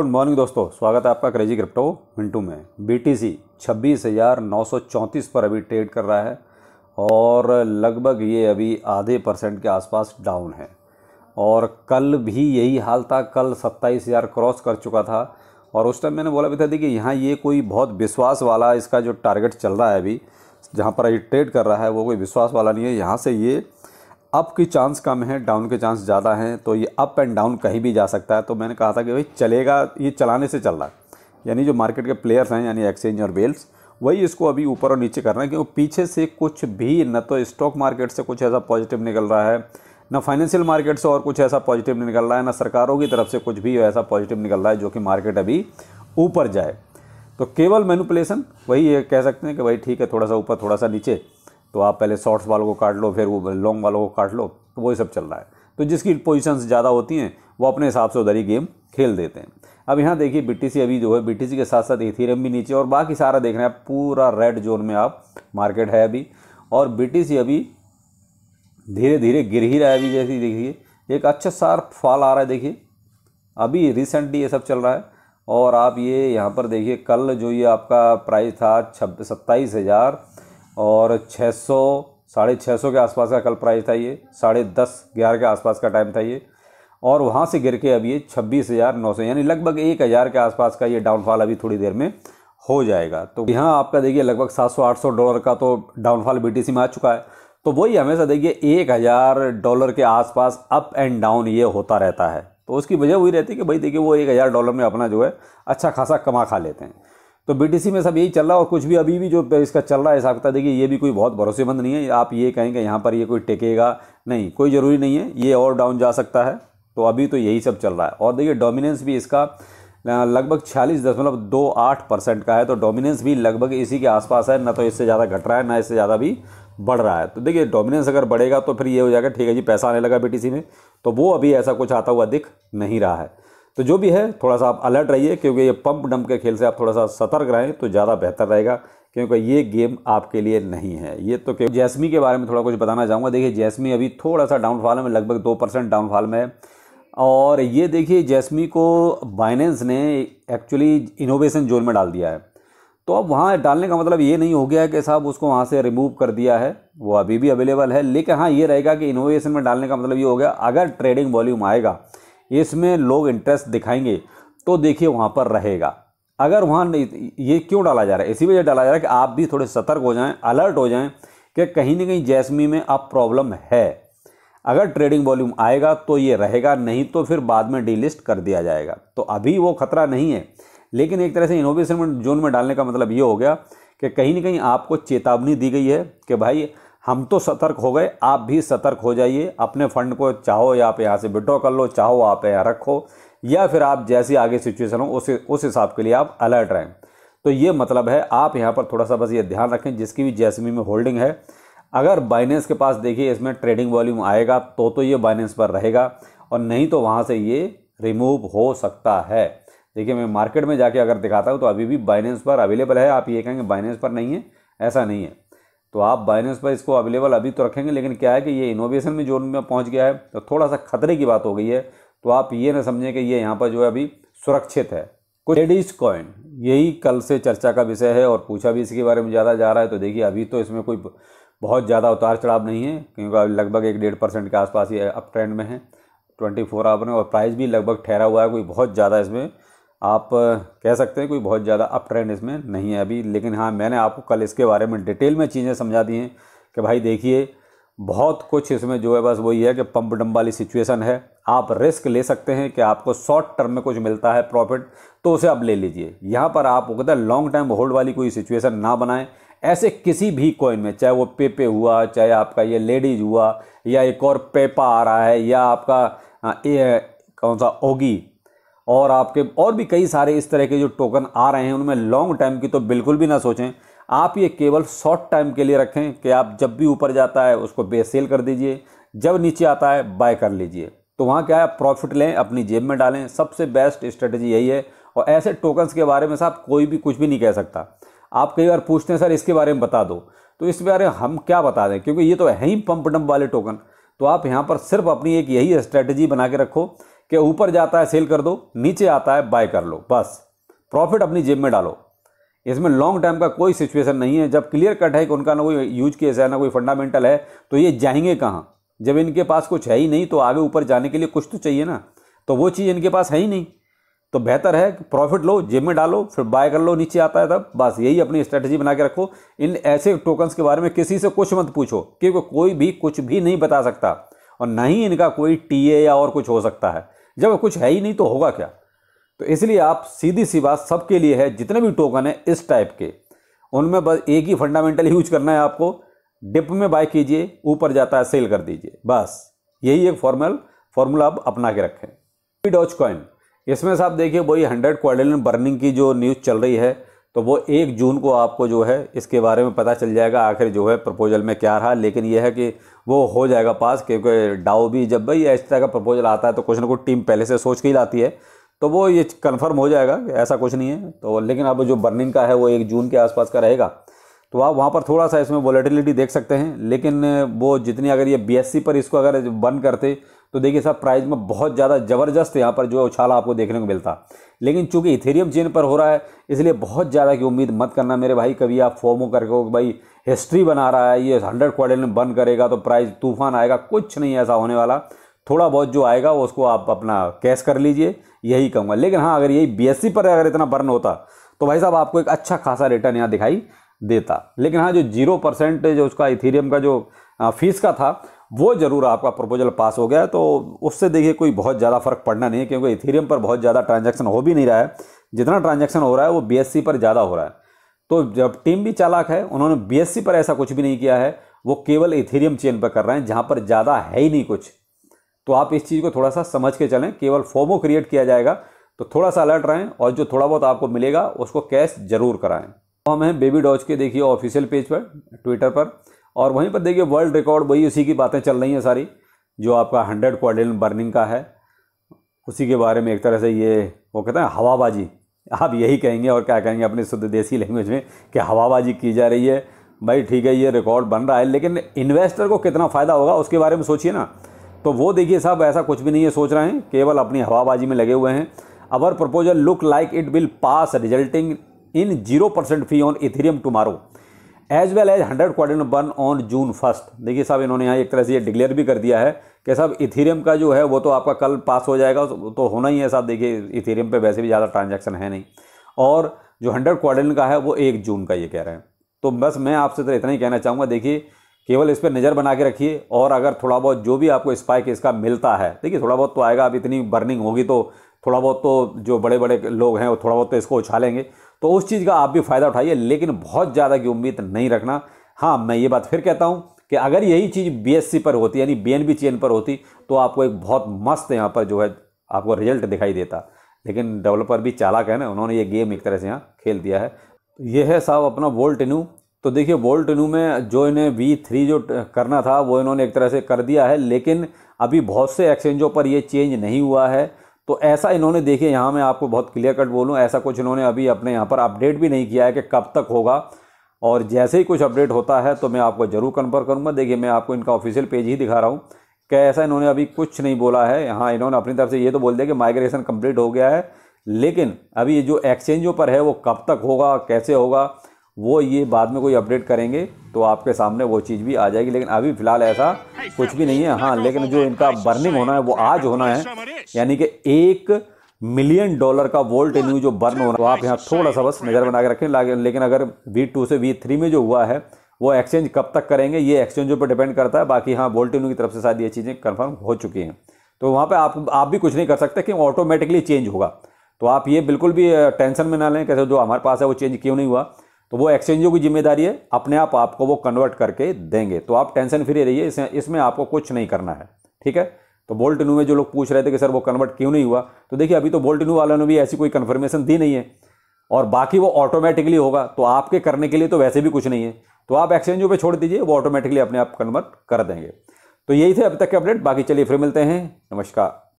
good morning दोस्तों स्वागत है आपका क्रेजी क्रिप्टो मिंटू में बी टी सी छब्बीस हज़ार नौ सौ चौंतीस पर अभी ट्रेड कर रहा है और लगभग ये अभी आधे परसेंट के आसपास डाउन है और कल भी यही हाल था कल सत्ताईस हज़ार क्रॉस कर चुका था और उस टाइम मैंने बोला भी था कि यहाँ ये कोई बहुत विश्वास वाला इसका जो टारगेट चल रहा है अभी जहाँ पर अभी ट्रेड कर रहा है वो कोई विश्वास वाला नहीं है यहाँ से ये अप की चांस कम है डाउन के चांस ज़्यादा हैं तो ये अप एंड डाउन कहीं भी जा सकता है तो मैंने कहा था कि भाई चलेगा ये चलाने से चल रहा है यानी जो मार्केट के प्लेयर्स हैं यानी एक्सचेंज और बेल्स वही इसको अभी ऊपर और नीचे कर रहे हैं क्योंकि पीछे से कुछ भी न तो स्टॉक मार्केट से कुछ ऐसा पॉजिटिव निकल रहा है ना फाइनेंशियल मार्केट से और कुछ ऐसा पॉजिटिव निकल रहा है ना सरकारों की तरफ से कुछ भी ऐसा पॉजिटिव निकल रहा है जो कि मार्केट अभी ऊपर जाए तो केवल मैनुपलेसन वही ये कह सकते हैं कि भाई ठीक है थोड़ा सा ऊपर थोड़ा सा नीचे तो आप पहले शॉर्ट्स वालों को काट लो फिर वो लॉन्ग वालों को काट लो तो वही सब चल रहा है तो जिसकी पोजिशन ज़्यादा होती हैं वो अपने हिसाब से उधर ही गेम खेल देते हैं अब यहाँ देखिए बी अभी जो है बी के साथ साथ इथेरियम भी नीचे और बाकी सारा देख रहे हैं पूरा रेड जोन में आप मार्केट है अभी और बी अभी धीरे धीरे गिर ही रहा है अभी जैसे देखिए एक अच्छा सार फॉल आ रहा है देखिए अभी रिसेंटली ये सब चल रहा है और आप ये यहाँ पर देखिए कल जो ये आपका प्राइस था छब्बीस सत्ताईस हज़ार और छः सौ साढ़े छः सौ के आसपास का कल प्राइस था ये साढ़े दस ग्यारह के आसपास का टाइम था ये और वहाँ से गिर के अब ये छब्बीस हज़ार नौ सौ यानी लगभग एक हज़ार के आसपास का ये डाउनफॉल अभी थोड़ी देर में हो जाएगा तो यहाँ आपका देखिए लगभग सात सौ आठ सौ डॉलर का तो डाउनफॉल बीटीसी में आ चुका है तो वही हमेशा देखिए एक हज़ार डॉलर के आसपास अप एंड डाउन ये होता रहता है तो उसकी वजह वही रहती है कि भाई देखिए वो एक हज़ार डॉलर में अपना जो है अच्छा खासा कमा खा लेते हैं तो सी में सब यही चल रहा है और कुछ भी अभी भी जो इसका चल रहा है हिसाब किताब देखिए ये भी कोई बहुत भरोसेमंद नहीं है आप ये कहेंगे यहाँ पर ये कोई टेकेगा नहीं कोई ज़रूरी नहीं है ये और डाउन जा सकता है तो अभी तो यही सब चल रहा है और देखिए डोमिनेंस भी इसका लगभग छियालीस दशमलव दो आठ परसेंट का है तो डोमिनेंस भी लगभग इसी के आसपास है ना तो इससे ज़्यादा घट रहा है ना इससे ज़्यादा भी बढ़ रहा है तो देखिए डोमिनेंस अगर बढ़ेगा तो फिर ये हो जाएगा ठीक है जी पैसा आने लगा सी में तो वो अभी ऐसा कुछ आता हुआ दिख नहीं रहा है तो जो भी है थोड़ा सा आप अलर्ट रहिए क्योंकि ये पंप डंप के खेल से आप थोड़ा सा सतर्क रहें तो ज़्यादा बेहतर रहेगा क्योंकि ये गेम आपके लिए नहीं है ये तो क्योंकि जैसमी के बारे में थोड़ा कुछ बताना चाहूँगा देखिए जैसमी अभी थोड़ा सा डाउनफॉल में लगभग दो परसेंट डाउनफॉल में है और ये देखिए जैसमी को बाइनेंस ने एक्चुअली इनोवेशन जोन में डाल दिया है तो अब वहाँ डालने का मतलब ये नहीं हो गया है कि साहब उसको वहाँ से रिमूव कर दिया है वो अभी भी अवेलेबल है लेकिन हाँ ये रहेगा कि इनोवेशन में डालने का मतलब ये हो गया अगर ट्रेडिंग वॉल्यूम आएगा इसमें लोग इंटरेस्ट दिखाएंगे तो देखिए वहाँ पर रहेगा अगर वहाँ ये क्यों डाला जा रहा है इसी वजह डाला जा रहा है कि आप भी थोड़े सतर्क हो जाएं अलर्ट हो जाएं कि कहीं ना कहीं जैसमी में अब प्रॉब्लम है अगर ट्रेडिंग वॉल्यूम आएगा तो ये रहेगा नहीं तो फिर बाद में डीलिस्ट कर दिया जाएगा तो अभी वो खतरा नहीं है लेकिन एक तरह से इनोवेशन जोन में डालने का मतलब ये हो गया कि कहीं ना कहीं आपको चेतावनी दी गई है कि भाई हम तो सतर्क हो गए आप भी सतर्क हो जाइए अपने फंड को चाहो या आप यहाँ से विड्रॉ कर लो चाहो आप यहाँ रखो या फिर आप जैसी आगे सिचुएशन हो उसे उस हिसाब के लिए आप अलर्ट रहें तो ये मतलब है आप यहाँ पर थोड़ा सा बस ये ध्यान रखें जिसकी भी जैसमी e में होल्डिंग है अगर बाइनेंस के पास देखिए इसमें ट्रेडिंग वॉल्यूम आएगा तो तो ये बाइनेंस पर रहेगा और नहीं तो वहाँ से ये रिमूव हो सकता है देखिए मैं मार्केट में जाके अगर दिखाता हूँ तो अभी भी बाइनेंस पर अवेलेबल है आप ये कहेंगे बाइनेंस पर नहीं है ऐसा नहीं है तो आप बाइनेंस पर इसको अवेलेबल अभी तो रखेंगे लेकिन क्या है कि ये इनोवेशन में जोन में पहुंच गया है तो थोड़ा सा खतरे की बात हो गई है तो आप ये ना समझें कि ये यहाँ पर जो है अभी सुरक्षित है कुछ लेडीज कॉइन यही कल से चर्चा का विषय है और पूछा भी इसके बारे में ज़्यादा जा रहा है तो देखिए अभी तो इसमें कोई बहुत ज़्यादा उतार चढ़ाव नहीं है क्योंकि अभी लगभग एक डेढ़ परसेंट के आसपास ये अप ट्रेंड में है ट्वेंटी फोर आवर में और प्राइस भी लगभग ठहरा हुआ है कोई बहुत ज़्यादा इसमें आप कह सकते हैं कोई बहुत ज़्यादा अप ट्रेंड इसमें नहीं है अभी लेकिन हाँ मैंने आपको कल इसके बारे में डिटेल में चीज़ें समझा दी हैं कि भाई देखिए बहुत कुछ इसमें जो है बस वही है कि पंप डम वाली सिचुएशन है आप रिस्क ले सकते हैं कि आपको शॉर्ट टर्म में कुछ मिलता है प्रॉफिट तो उसे आप ले लीजिए यहाँ पर आप कहते हैं लॉन्ग टाइम होल्ड वाली कोई सिचुएशन ना बनाएं ऐसे किसी भी कॉइन में चाहे वो पेपे हुआ चाहे आपका ये लेडीज हुआ या एक और पेपा आ रहा है या आपका ए कौन सा ओगी और आपके और भी कई सारे इस तरह के जो टोकन आ रहे हैं उनमें लॉन्ग टाइम की तो बिल्कुल भी ना सोचें आप ये केवल शॉर्ट टाइम के लिए रखें कि आप जब भी ऊपर जाता है उसको बेसेल कर दीजिए जब नीचे आता है बाय कर लीजिए तो वहाँ क्या है प्रॉफिट लें अपनी जेब में डालें सबसे बेस्ट स्ट्रेटजी यही है और ऐसे टोकन्स के बारे में साहब कोई भी कुछ भी नहीं कह सकता आप कई बार पूछते हैं सर इसके बारे में बता दो तो इस बारे में हम क्या बता दें क्योंकि ये तो है ही पंप डंप वाले टोकन तो आप यहाँ पर सिर्फ अपनी एक यही स्ट्रैटेजी बना के रखो कि ऊपर जाता है सेल कर दो नीचे आता है बाय कर लो बस प्रॉफिट अपनी जेब में डालो इसमें लॉन्ग टर्म का कोई सिचुएशन नहीं है जब क्लियर कट है कि उनका ना कोई यूज केस है ना कोई फंडामेंटल है तो ये जाएंगे कहाँ जब इनके पास कुछ है ही नहीं तो आगे ऊपर जाने के लिए कुछ तो चाहिए ना तो वो चीज़ इनके पास है ही नहीं तो बेहतर है कि प्रॉफिट लो जेब में डालो फिर बाय कर लो नीचे आता है तब बस यही अपनी स्ट्रैटेजी बना के रखो इन ऐसे टोकन्स के बारे में किसी से कुछ मत पूछो क्योंकि कोई भी कुछ भी नहीं बता सकता और ना ही इनका कोई टीए या और कुछ हो सकता है जब कुछ है ही नहीं तो होगा क्या तो इसलिए आप सीधी सी बात सबके लिए है जितने भी टोकन है इस टाइप के उनमें बस एक ही फंडामेंटल यूज करना है आपको डिप में बाय कीजिए ऊपर जाता है सेल कर दीजिए बस यही एक फॉर्मल फॉर्मूला आप अपना के रखें डॉच कॉइन इसमें से आप देखिए वही हंड्रेड क्वाड्रिलियन बर्निंग की जो न्यूज़ चल रही है तो वो एक जून को आपको जो है इसके बारे में पता चल जाएगा आखिर जो है प्रपोजल में क्या रहा लेकिन यह है कि वो हो जाएगा पास क्योंकि डाओ भी जब भाई इस तरह का प्रपोजल आता है तो कुछ ना कुछ टीम पहले से सोच के ही लाती है तो वो ये कन्फर्म हो जाएगा कि ऐसा कुछ नहीं है तो लेकिन अब जो बर्निंग का है वो एक जून के आसपास का रहेगा तो आप वहाँ पर थोड़ा सा इसमें वॉलेटिलिटी देख सकते हैं लेकिन वो जितनी अगर ये बीएससी पर इसको अगर बंद करते तो देखिए साहब प्राइस में बहुत ज़्यादा ज़बरदस्त यहाँ पर जो उछाला आपको देखने को मिलता लेकिन चूंकि इथेरियम चेन पर हो रहा है इसलिए बहुत ज़्यादा की उम्मीद मत करना मेरे भाई कभी आप फॉर्मो करके भाई हिस्ट्री बना रहा है ये हंड्रेड क्वार्टर में बंद करेगा तो प्राइस तूफान आएगा कुछ नहीं ऐसा होने वाला थोड़ा बहुत जो आएगा वो उसको आप अपना कैश कर लीजिए यही कहूँगा लेकिन हाँ अगर यही बी पर अगर इतना बर्न होता तो भाई साहब आपको एक अच्छा खासा रिटर्न यहाँ दिखाई देता लेकिन हाँ जो जीरो परसेंट जो उसका इथेरियम का जो फीस का था वो ज़रूर आपका प्रपोजल पास हो गया तो उससे देखिए कोई बहुत ज़्यादा फ़र्क पड़ना नहीं है क्योंकि इथेरियम पर बहुत ज़्यादा ट्रांजेक्शन हो भी नहीं रहा है जितना ट्रांजेक्शन हो रहा है वो बी पर ज़्यादा हो रहा है तो जब टीम भी चालाक है उन्होंने बी पर ऐसा कुछ भी नहीं किया है वो केवल इथेरियम चेन पर कर रहे हैं जहाँ पर ज़्यादा है ही नहीं कुछ तो आप इस चीज़ को थोड़ा सा समझ के चलें केवल फोमो क्रिएट किया जाएगा तो थोड़ा सा अलर्ट रहें और जो थोड़ा बहुत आपको मिलेगा उसको कैश ज़रूर कराएं तो हम हैं बेबी डॉज के देखिए ऑफिशियल पेज पर ट्विटर पर और वहीं पर देखिए वर्ल्ड रिकॉर्ड वही उसी की बातें चल रही हैं सारी जो आपका हंड्रेड क्वाड्रिलियन बर्निंग का है उसी के बारे में एक तरह से ये वो कहते हैं हवाबाजी आप यही कहेंगे और क्या कहेंगे अपने शुद्ध देसी लैंग्वेज में कि हवाबाजी की जा रही है भाई ठीक है ये रिकॉर्ड बन रहा है लेकिन इन्वेस्टर को कितना फ़ायदा होगा उसके बारे में सोचिए ना तो वो देखिए साहब ऐसा कुछ भी नहीं है सोच रहे हैं केवल अपनी हवाबाजी में लगे हुए हैं our proposal look like it will pass resulting in zero percent fee on Ethereum tomorrow as well as hundred quadrant one on June first देखिए साहब इन्होंने यहाँ एक तरह से ये डिक्लेयर भी कर दिया है कि साहब इथेरियम का जो है वो तो आपका कल पास हो जाएगा तो होना ही है साहब देखिए इथेरियम पे वैसे भी ज़्यादा ट्रांजैक्शन है नहीं और जो हंड्रेड क्वाड्रेंट का है वो एक जून का ये कह रहे हैं तो बस मैं आपसे तो इतना ही कहना चाहूँगा देखिए केवल इस पर नज़र बना के रखिए और अगर थोड़ा बहुत जो भी आपको स्पाइक इसका मिलता है देखिए थोड़ा बहुत तो आएगा अब इतनी बर्निंग होगी तो थोड़ा बहुत तो जो बड़े बड़े लोग हैं वो थोड़ा बहुत तो इसको उछालेंगे तो उस चीज़ का आप भी फ़ायदा उठाइए लेकिन बहुत ज़्यादा की उम्मीद नहीं रखना हाँ मैं ये बात फिर कहता हूँ कि अगर यही चीज़ बी पर होती यानी बी चेन पर होती तो आपको एक बहुत मस्त यहाँ पर जो है आपको रिजल्ट दिखाई देता लेकिन डेवलपर भी चालाक है ना उन्होंने ये गेम एक तरह से यहाँ खेल दिया है ये है साहब अपना वोल्ट न्यू तो देखिए वोल्ट न्यू में जो इन्हें वी थ्री जो करना था वो इन्होंने एक तरह से कर दिया है लेकिन अभी बहुत से एक्सचेंजों पर ये चेंज नहीं हुआ है तो ऐसा इन्होंने देखिए यहाँ मैं आपको बहुत क्लियर कट बोलूँ ऐसा कुछ इन्होंने अभी अपने यहाँ पर अपडेट भी नहीं किया है कि कब तक होगा और जैसे ही कुछ अपडेट होता है तो मैं आपको ज़रूर कन्फर्म करूँगा देखिए मैं आपको इनका ऑफिशियल पेज ही दिखा रहा हूँ कैसा ऐसा इन्होंने अभी कुछ नहीं बोला है हाँ इन्होंने अपनी तरफ से ये तो बोल दिया कि माइग्रेशन कंप्लीट हो गया है लेकिन अभी जो एक्सचेंजों पर है वो कब तक होगा कैसे होगा वो ये बाद में कोई अपडेट करेंगे तो आपके सामने वो चीज़ भी आ जाएगी लेकिन अभी फ़िलहाल ऐसा कुछ भी नहीं है हाँ लेकिन जो इनका बर्निंग होना है वो आज होना है यानी कि एक मिलियन डॉलर का वोल्ट न्यू जो बर्न होना तो आप यहाँ थोड़ा सा बस नज़र बना के रखें लेकिन अगर वी टू से वी थ्री में जो हुआ है वो एक्सचेंज कब तक करेंगे ये एक्सचेंजों पर डिपेंड करता है बाकी हाँ वोल्ट की तरफ से शायद ये चीज़ें कन्फर्म हो चुकी हैं तो वहाँ पर आप आप भी कुछ नहीं कर सकते कि ऑटोमेटिकली चेंज होगा तो आप ये बिल्कुल भी टेंशन में ना लें कैसे जो हमारे पास है वो चेंज क्यों नहीं हुआ तो वो एक्सचेंजों की जिम्मेदारी है अपने आप आपको वो कन्वर्ट करके देंगे तो आप टेंशन फ्री रहिए इसमें इसमें आपको कुछ नहीं करना है ठीक है तो बोल्ट में जो लोग पूछ रहे थे कि सर वो कन्वर्ट क्यों नहीं हुआ तो देखिए अभी तो बोल्ट वालों ने भी ऐसी कोई कन्फर्मेशन दी नहीं है और बाकी वो ऑटोमेटिकली होगा तो आपके करने के लिए तो वैसे भी कुछ नहीं है तो आप एक्सचेंजों पर छोड़ दीजिए वो ऑटोमेटिकली अपने आप कन्वर्ट कर देंगे तो यही थे अब तक के अपडेट बाकी चलिए फिर मिलते हैं नमस्कार